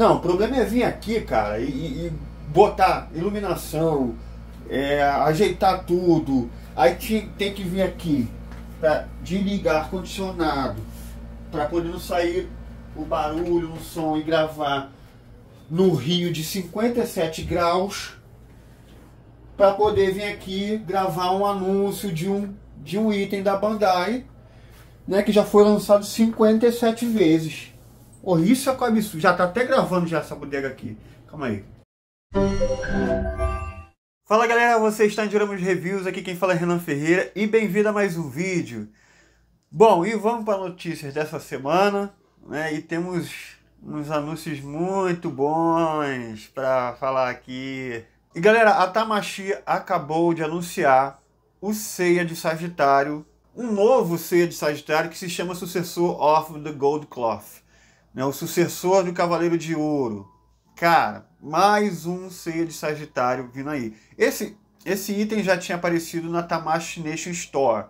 Não, o problema é vir aqui, cara, e, e botar iluminação, é, ajeitar tudo. Aí te, tem que vir aqui para desligar ar-condicionado, para poder não sair o barulho, o som e gravar no Rio de 57 graus para poder vir aqui gravar um anúncio de um, de um item da Bandai, né, que já foi lançado 57 vezes. Ô, isso é coisa é absurda. Já tá até gravando já essa bodega aqui. Calma aí. Fala galera, você está em Diramos Reviews, aqui quem fala é Renan Ferreira e bem-vindo a mais um vídeo. Bom, e vamos para notícias dessa semana, né? E temos uns anúncios muito bons para falar aqui. E galera, a Tamashi acabou de anunciar o Ceia de Sagitário, um novo Ceia de Sagitário que se chama Sucessor of the Gold Cloth né, o sucessor do Cavaleiro de Ouro. Cara, mais um ser de Sagitário vindo aí. Esse, esse item já tinha aparecido na Tamashi Nation Store.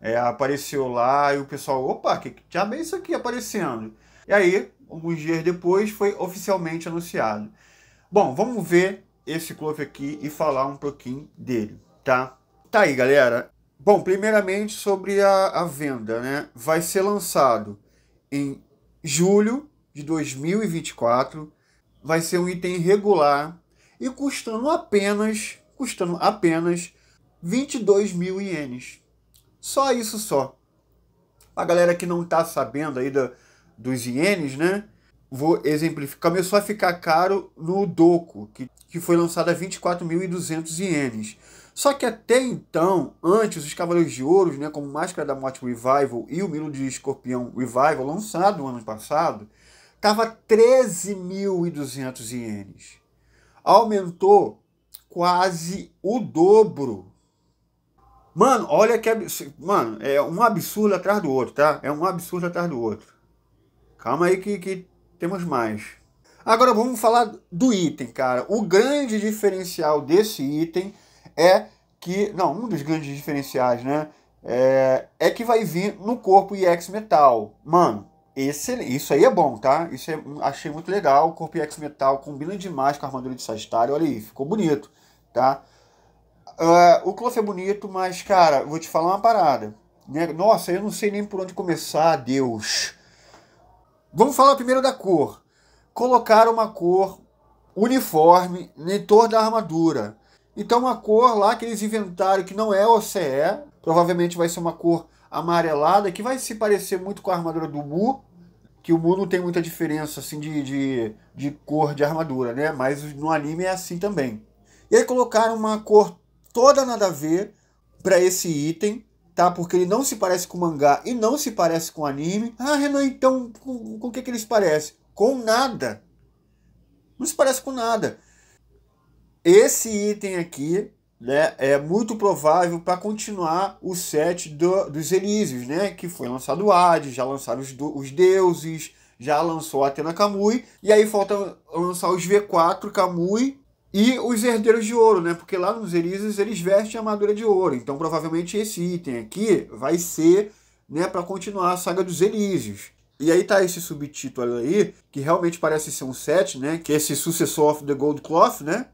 É, apareceu lá e o pessoal, opa, que já é isso aqui aparecendo? E aí, alguns dias depois, foi oficialmente anunciado. Bom, vamos ver esse clope aqui e falar um pouquinho dele, tá? Tá aí, galera. Bom, primeiramente sobre a, a venda, né? Vai ser lançado em julho de 2024 vai ser um item regular e custando apenas, custando apenas 22 mil ienes. Só isso só. A galera que não está sabendo aí da, dos ienes, né? Vou exemplificar. Começou a ficar caro no Doco, que, que foi lançado a 24.200 ienes. Só que até então, antes, os Cavaleiros de Ouros, né, como Máscara da Morte Revival e o Milo de Escorpião Revival, lançado no ano passado, estava 13.200 ienes. Aumentou quase o dobro. Mano, olha que absurdo. Mano, é um absurdo atrás do outro, tá? É um absurdo atrás do outro. Calma aí que, que temos mais. Agora vamos falar do item, cara. O grande diferencial desse item é que, não, um dos grandes diferenciais, né? É, é que vai vir no corpo IX Metal. Mano, excelente. Isso aí é bom, tá? Isso é, achei muito legal. O corpo IX Metal combina demais com a armadura de Sagitário. Olha aí, ficou bonito, tá? Uh, o Cloth é bonito, mas, cara, vou te falar uma parada. Né? Nossa, eu não sei nem por onde começar, Deus. Vamos falar primeiro da cor. Colocar uma cor uniforme em torno da armadura. Então uma cor lá que eles inventaram que não é OCE, provavelmente vai ser uma cor amarelada, que vai se parecer muito com a armadura do Mu, que o Mu não tem muita diferença assim de, de, de cor de armadura, né? Mas no anime é assim também. E aí colocaram uma cor toda nada a ver para esse item, tá? Porque ele não se parece com mangá e não se parece com anime. Ah, Renan, então com o que, que eles parece? Com nada. Não se parece com nada. Esse item aqui né, é muito provável para continuar o set do, dos Elísios, né, que foi lançado o Hades, já lançaram os, do, os deuses, já lançou a Atena Kamui, e aí falta lançar os V4 Kamui e os herdeiros de ouro, né? Porque lá nos Elísios eles vestem a armadura de ouro. Então, provavelmente esse item aqui vai ser, né, para continuar a saga dos Elísios. E aí tá esse subtítulo aí, que realmente parece ser um set, né? Que é esse sucessor of the Gold Cloth, né?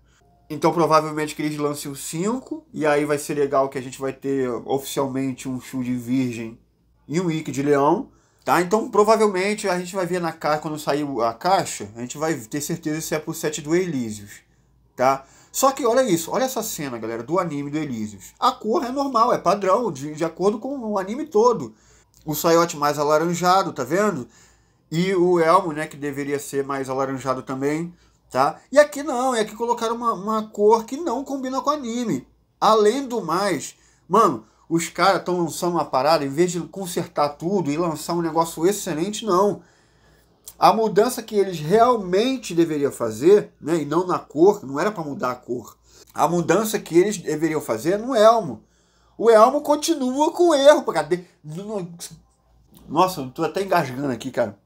Então provavelmente que eles lancem o 5, e aí vai ser legal que a gente vai ter oficialmente um show de Virgem e um Wiki de Leão. Tá? Então provavelmente a gente vai ver na caixa, quando sair a caixa, a gente vai ter certeza se é pro set do Elísios. Tá? Só que olha isso, olha essa cena, galera, do anime do Elísios. A cor é normal, é padrão, de, de acordo com o anime todo. O saiote mais alaranjado, tá vendo? E o elmo, né, que deveria ser mais alaranjado também, tá? E aqui não, e aqui colocaram uma, uma cor que não combina com anime. Além do mais, mano, os caras estão lançando uma parada, em vez de consertar tudo e lançar um negócio excelente, não. A mudança que eles realmente deveriam fazer, né, e não na cor, não era para mudar a cor. A mudança que eles deveriam fazer é no elmo. O elmo continua com o erro, cara. Nossa, eu tô até engasgando aqui, cara.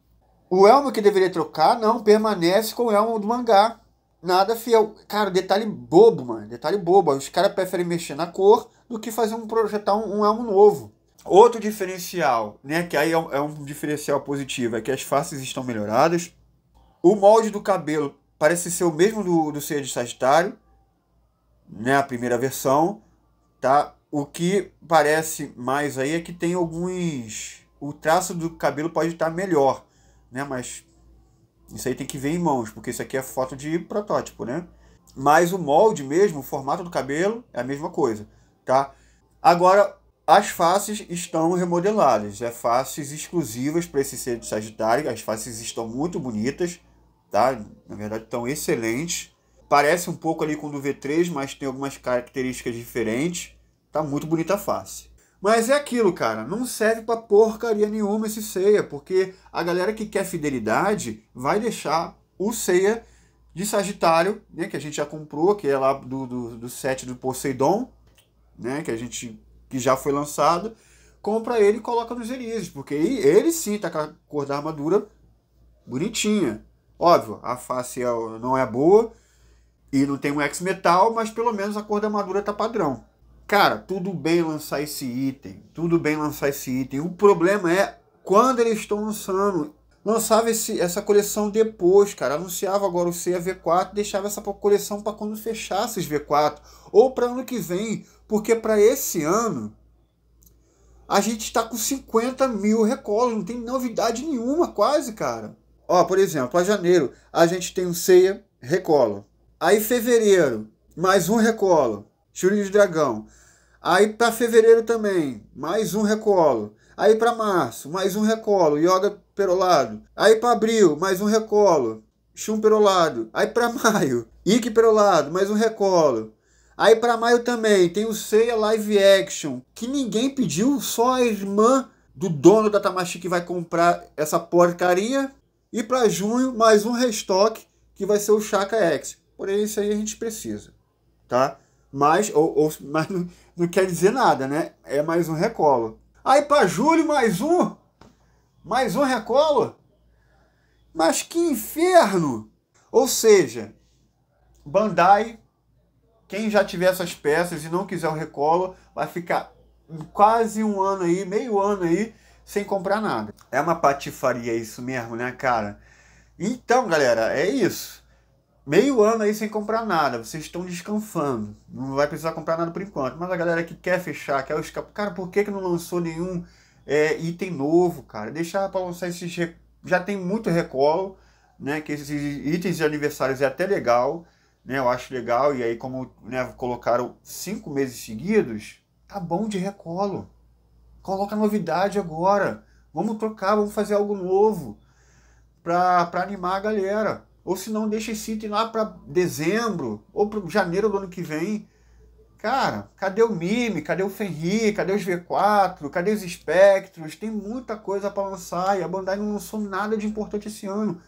O elmo que deveria trocar, não, permanece com o elmo do mangá. Nada fiel. Cara, detalhe bobo, mano. Detalhe bobo. Os caras preferem mexer na cor do que fazer um projetar um, um elmo novo. Outro diferencial, né, que aí é um, é um, diferencial positivo, é que as faces estão melhoradas. O molde do cabelo parece ser o mesmo do, do Ceia de Sagitário, né, a primeira versão, tá? O que parece mais aí é que tem alguns... O traço do cabelo pode estar melhor, né? Mas isso aí tem que ver em mãos, porque isso aqui é foto de protótipo, né? Mas o molde mesmo, o formato do cabelo é a mesma coisa, tá? Agora, as faces estão remodeladas, é faces exclusivas para esse ser de Sagitário, as faces estão muito bonitas, tá? Na verdade, estão excelentes. Parece um pouco ali com o do V3, mas tem algumas características diferentes. Tá muito bonita a face. Mas é aquilo, cara. Não serve pra porcaria nenhuma esse ceia, porque a galera que quer fidelidade vai deixar o ceia de Sagitário, né, que a gente já comprou, que é lá do, do, do set do Poseidon, né, que a gente que já foi lançado, compra ele e coloca nos Elíseos, porque ele sim tá com a cor da armadura bonitinha. Óbvio, a face é, não é boa e não tem um X-Metal, mas pelo menos a cor da armadura tá padrão. Cara, tudo bem lançar esse item, tudo bem lançar esse item. O problema é quando eles estão lançando. Lançava esse, essa coleção depois, cara. Anunciava agora o C V4, deixava essa coleção para quando fechasse os V4 ou para ano que vem, porque para esse ano a gente está com 50 mil recolos, não tem novidade nenhuma, quase, cara. Ó, por exemplo, para janeiro a gente tem um ceia, recolo. Aí fevereiro, mais um recolo. Churins de Dragão. Aí para fevereiro também, mais um recolo. Aí para março, mais um recolo, ioga perolado. Aí para abril, mais um recolo, chum perolado. Aí para maio, ike perolado, mais um recolo. Aí para maio também tem o Seiya Live Action, que ninguém pediu, só a irmã do dono da Tamashii que vai comprar essa porcaria. E para junho, mais um restock, que vai ser o Chaka X. Porém, isso aí a gente precisa, tá? mas, ou, ou, mas não, quer dizer nada, né? É mais um recolo. Aí para julho, mais um? Mais um recolo? Mas que inferno! Ou seja, Bandai, quem já tiver essas peças e não quiser o recolo, vai ficar quase um ano aí, meio ano aí, sem comprar nada. É uma patifaria isso mesmo, né, cara? Então, galera, é isso meio ano aí sem comprar nada, vocês estão descansando, não vai precisar comprar nada por enquanto. Mas a galera que quer fechar, quer escapar, cara, por que, que não lançou nenhum é, item novo, cara? Deixar para lançar esses. Rec... Já tem muito recolo, né? Que esses itens de aniversários é até legal, né? Eu acho legal. E aí, como né, colocaram cinco meses seguidos, tá bom de recolo. Coloca novidade agora. Vamos trocar, vamos fazer algo novo para animar a galera. Ou se não, deixa esse item lá para dezembro ou para janeiro do ano que vem. Cara, cadê o Mime? Cadê o Fenrir Cadê os V4? Cadê os Espectros? Tem muita coisa para lançar e a Bandai não lançou nada de importante esse ano.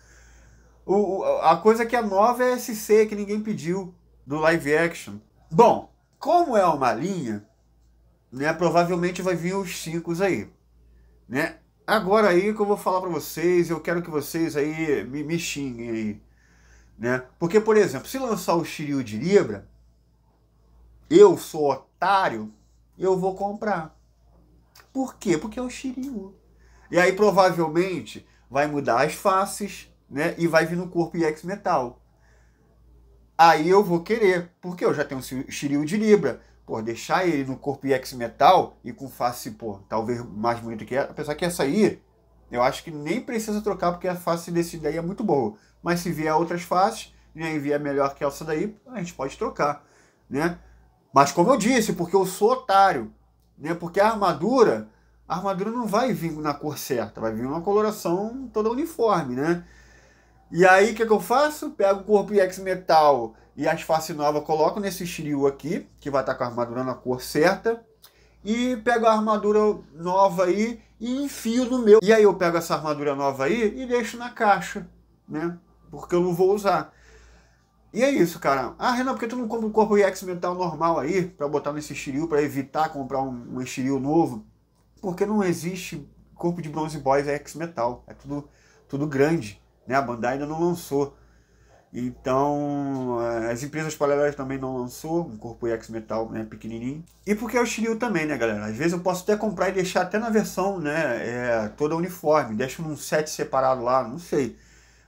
O, a coisa que é nova é SC, que ninguém pediu, do live action. Bom, como é uma linha, né, provavelmente vai vir os cinco aí. Né? Agora aí que eu vou falar para vocês, eu quero que vocês aí me, me xinguem aí. Né? Porque, por exemplo, se lançar o Shiryu de Libra, eu sou otário, eu vou comprar. Por quê? Porque é o Shiryu. E aí provavelmente vai mudar as faces, né? E vai vir no corpo IX metal. Aí eu vou querer, porque eu já tenho o Shiryu de Libra. Pô, deixar ele no corpo IX metal e com face, pô, talvez mais bonita que ela. É, apesar que essa aí eu acho que nem precisa trocar porque a face desse daí é muito boa. Mas se vier outras faces, e e vier melhor que essa daí, a gente pode trocar, né? Mas como eu disse, porque eu sou otário, né? Porque a armadura, a armadura não vai vir na cor certa, vai vir uma coloração toda uniforme, né? E aí o que, que eu faço? Pego o corpo X metal e as faces novas, coloco nesse Shiryu aqui, que vai estar tá com a armadura na cor certa e pego a armadura nova aí e enfio no meu. E aí eu pego essa armadura nova aí e deixo na caixa, né? Porque eu não vou usar. E é isso, cara. Ah, Renan, por que tu não compra um corpo EX mental normal aí para botar nesse Shiryu, para evitar comprar um, um Shiryu novo? Porque não existe corpo de Bronze Boys EX metal. É tudo, tudo grande, né? A Bandai ainda não lançou. Então, eh, as empresas paralelas também não lançou, um corpo X Metal né, pequenininho. E porque é o Shiryu também, né, galera? Às vezes eu posso até comprar e deixar até na versão, né, é, toda uniforme, deixo um set separado lá, não sei.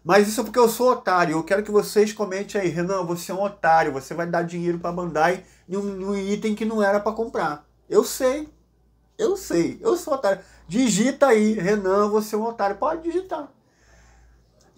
Mas isso é porque eu sou otário, eu quero que vocês comentem aí, Renan, você é um otário, você vai dar dinheiro pra Bandai num, num item que não era para comprar. Eu sei, eu sei, eu sou otário. Digita aí, Renan, você é um otário. Pode digitar.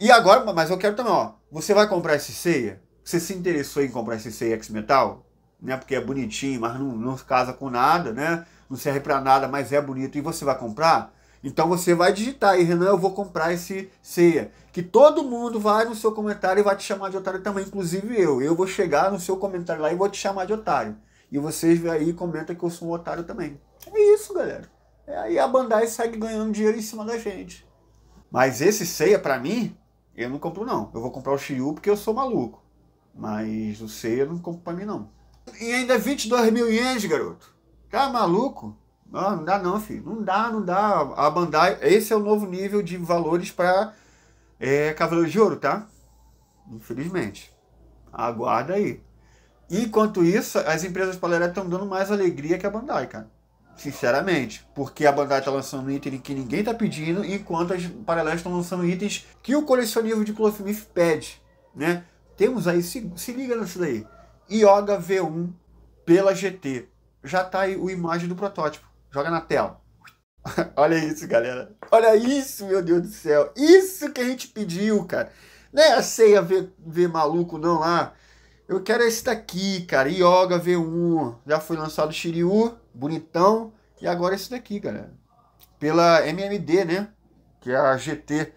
E agora, mas eu quero também, ó. Você vai comprar esse ceia? Você se interessou em comprar esse ceia X-Metal? Né? Porque é bonitinho, mas não, não casa com nada, né? Não serve para nada, mas é bonito. E você vai comprar? Então você vai digitar aí, Renan, eu vou comprar esse ceia. Que todo mundo vai no seu comentário e vai te chamar de otário também, inclusive eu. Eu vou chegar no seu comentário lá e vou te chamar de otário. E vocês aí comentam que eu sou um otário também. É isso, galera. É aí a Bandai segue ganhando dinheiro em cima da gente. Mas esse ceia, para mim, eu não compro, não. Eu vou comprar o Shiryu porque eu sou maluco. Mas o Seiya não compro pra mim, não. E ainda é 22 mil ienes, garoto. Tá maluco? Não, não dá não, filho. Não dá, não dá. A Bandai, esse é o novo nível de valores para é, Cavaleiro de Ouro, tá? Infelizmente. Aguarda aí. Enquanto isso, as empresas paleré estão dando mais alegria que a Bandai, cara. Sinceramente, porque a Bandai está lançando um item que ninguém está pedindo, enquanto as paralelas estão lançando itens que o colecionismo de Clothmith pede, né? Temos aí, se, se liga nisso daí, Ioga V1 pela GT. Já tá aí o imagem do protótipo. Joga na tela. Olha isso, galera. Olha isso, meu Deus do céu. Isso que a gente pediu, cara. Não é a ceia ver, ver maluco, não, lá. Eu quero esse daqui, cara. Yoga V1. Já foi lançado o Shiryu, bonitão. E agora esse daqui, galera. Pela MMD, né? Que é a GT.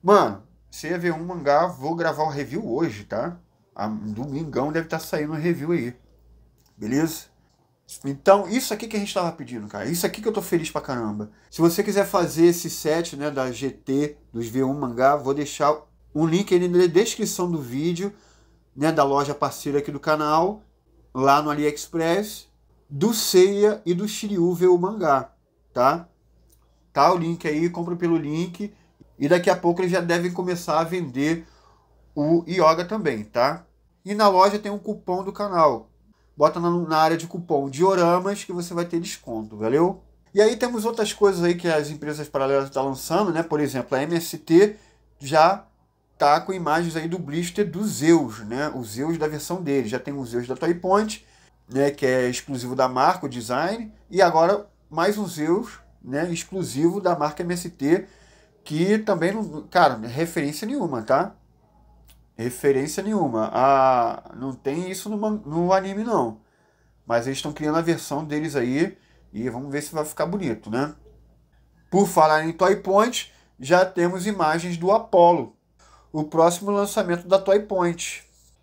Mano, se é V1 mangá, vou gravar o review hoje, tá? A, domingão deve estar tá saindo o review aí. Beleza? Então, isso aqui que a gente estava pedindo, cara. Isso aqui que eu estou feliz pra caramba. Se você quiser fazer esse set, né, da GT, dos V1 mangá, vou deixar um link aí na descrição do vídeo né, da loja parceira aqui do canal, lá no AliExpress, do Seiya e do Shiryu ver o mangá, tá? Tá o link aí, compra pelo link e daqui a pouco eles já devem começar a vender o Yoga também, tá? E na loja tem um cupom do canal. Bota na, na área de cupom Dioramas que você vai ter desconto, valeu? E aí temos outras coisas aí que as empresas paralelas estão tá lançando, né? Por exemplo, a MST já tá com imagens aí do blister do Zeus, né? O Zeus da versão dele. Já tem o Zeus da Toy Point, né, que é exclusivo da marca, o design, e agora mais um Zeus, né, exclusivo da marca MST, que também não, cara, referência nenhuma, tá? Referência nenhuma. Ah, não tem isso no, no anime não. Mas eles estão criando a versão deles aí e vamos ver se vai ficar bonito, né? Por falar em Toy Point, já temos imagens do Apollo, o próximo lançamento da Toy Point.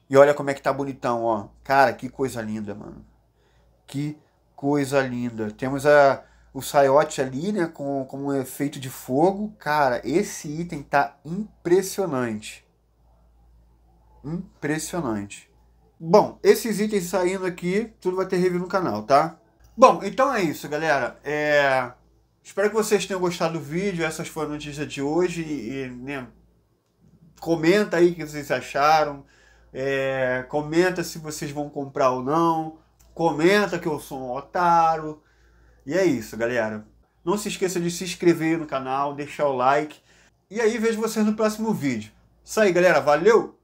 E olha como é que tá bonitão, ó. Cara, que coisa linda, mano. Que coisa linda. Temos a, o saiote ali, né, com, com um efeito de fogo. Cara, esse item tá impressionante. Impressionante. Bom, esses itens saindo aqui, tudo vai ter review no canal, tá? Bom, então é isso, galera. É... Espero que vocês tenham gostado do vídeo. Essas foram as notícias de hoje. E, né, Comenta aí o que vocês acharam. É, comenta se vocês vão comprar ou não. Comenta que eu sou um otário. E é isso, galera. Não se esqueça de se inscrever no canal, deixar o like. E aí vejo vocês no próximo vídeo. Isso aí, galera. Valeu!